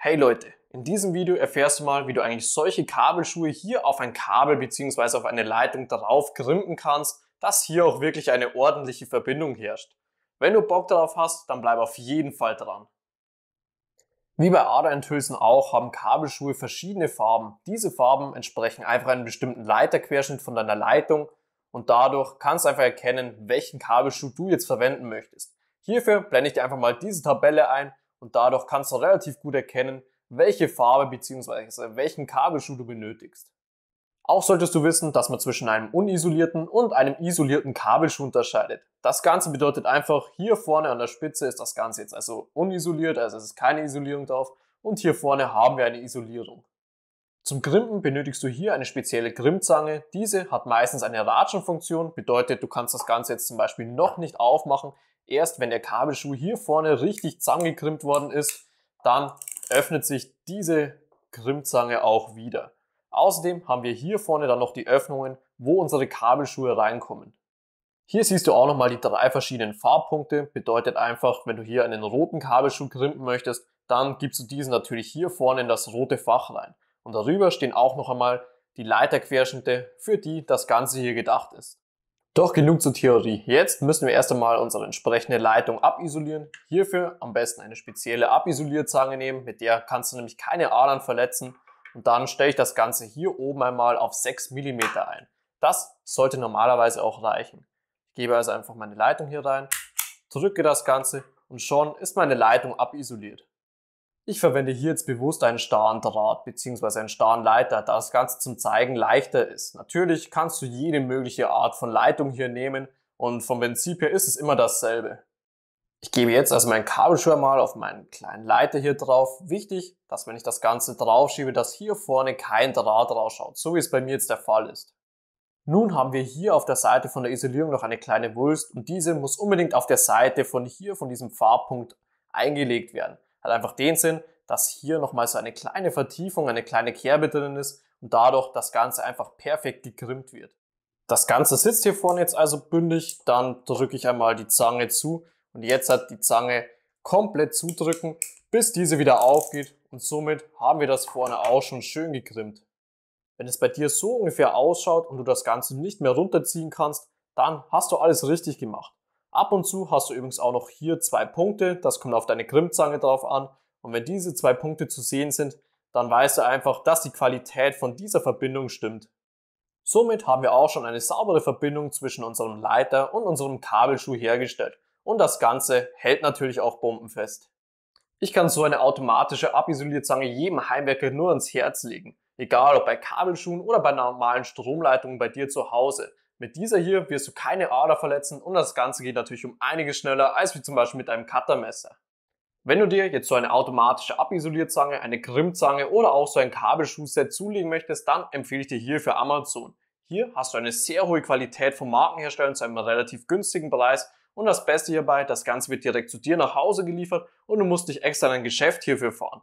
Hey Leute, in diesem Video erfährst du mal, wie du eigentlich solche Kabelschuhe hier auf ein Kabel bzw. auf eine Leitung darauf grimpen kannst, dass hier auch wirklich eine ordentliche Verbindung herrscht. Wenn du Bock darauf hast, dann bleib auf jeden Fall dran. Wie bei Ader-Enthülsen auch haben Kabelschuhe verschiedene Farben. Diese Farben entsprechen einfach einem bestimmten Leiterquerschnitt von deiner Leitung und dadurch kannst du einfach erkennen, welchen Kabelschuh du jetzt verwenden möchtest. Hierfür blende ich dir einfach mal diese Tabelle ein und dadurch kannst du relativ gut erkennen, welche Farbe bzw. welchen Kabelschuh du benötigst. Auch solltest du wissen, dass man zwischen einem unisolierten und einem isolierten Kabelschuh unterscheidet. Das Ganze bedeutet einfach, hier vorne an der Spitze ist das Ganze jetzt also unisoliert, also es ist keine Isolierung drauf und hier vorne haben wir eine Isolierung. Zum Grimpen benötigst du hier eine spezielle Grimmzange. Diese hat meistens eine Ratschenfunktion, bedeutet, du kannst das Ganze jetzt zum Beispiel noch nicht aufmachen. Erst wenn der Kabelschuh hier vorne richtig zusammengekrimmt worden ist, dann öffnet sich diese Grimmzange auch wieder. Außerdem haben wir hier vorne dann noch die Öffnungen, wo unsere Kabelschuhe reinkommen. Hier siehst du auch nochmal die drei verschiedenen Farbpunkte. Bedeutet einfach, wenn du hier einen roten Kabelschuh grimpen möchtest, dann gibst du diesen natürlich hier vorne in das rote Fach rein. Und darüber stehen auch noch einmal die Leiterquerschnitte, für die das Ganze hier gedacht ist. Doch genug zur Theorie. Jetzt müssen wir erst einmal unsere entsprechende Leitung abisolieren. Hierfür am besten eine spezielle Abisolierzange nehmen, mit der kannst du nämlich keine Adern verletzen. Und dann stelle ich das Ganze hier oben einmal auf 6 mm ein. Das sollte normalerweise auch reichen. Ich gebe also einfach meine Leitung hier rein, drücke das Ganze und schon ist meine Leitung abisoliert. Ich verwende hier jetzt bewusst einen starren Draht bzw. einen starren Leiter, da das Ganze zum Zeigen leichter ist. Natürlich kannst du jede mögliche Art von Leitung hier nehmen und vom Prinzip her ist es immer dasselbe. Ich gebe jetzt also meinen Kabelschirm mal auf meinen kleinen Leiter hier drauf. Wichtig, dass wenn ich das Ganze draufschiebe, dass hier vorne kein Draht rausschaut, so wie es bei mir jetzt der Fall ist. Nun haben wir hier auf der Seite von der Isolierung noch eine kleine Wulst und diese muss unbedingt auf der Seite von hier, von diesem Farbpunkt, eingelegt werden hat einfach den Sinn, dass hier nochmal so eine kleine Vertiefung, eine kleine Kerbe drin ist und dadurch das Ganze einfach perfekt gekrimmt wird. Das Ganze sitzt hier vorne jetzt also bündig, dann drücke ich einmal die Zange zu und jetzt hat die Zange komplett zudrücken, bis diese wieder aufgeht und somit haben wir das vorne auch schon schön gekrimmt. Wenn es bei dir so ungefähr ausschaut und du das Ganze nicht mehr runterziehen kannst, dann hast du alles richtig gemacht. Ab und zu hast du übrigens auch noch hier zwei Punkte, das kommt auf deine Grimmzange drauf an. Und wenn diese zwei Punkte zu sehen sind, dann weißt du einfach, dass die Qualität von dieser Verbindung stimmt. Somit haben wir auch schon eine saubere Verbindung zwischen unserem Leiter und unserem Kabelschuh hergestellt. Und das Ganze hält natürlich auch bombenfest. Ich kann so eine automatische Abisolierzange jedem Heimwerker nur ans Herz legen. Egal ob bei Kabelschuhen oder bei normalen Stromleitungen bei dir zu Hause. Mit dieser hier wirst du keine Ader verletzen und das Ganze geht natürlich um einiges schneller als wie zum Beispiel mit einem Cuttermesser. Wenn du dir jetzt so eine automatische Abisolierzange, eine Grimmzange oder auch so ein Kabelschuhset zulegen möchtest, dann empfehle ich dir hier für Amazon. Hier hast du eine sehr hohe Qualität vom Markenhersteller zu einem relativ günstigen Preis und das Beste hierbei, das Ganze wird direkt zu dir nach Hause geliefert und du musst nicht extra in ein Geschäft hierfür fahren.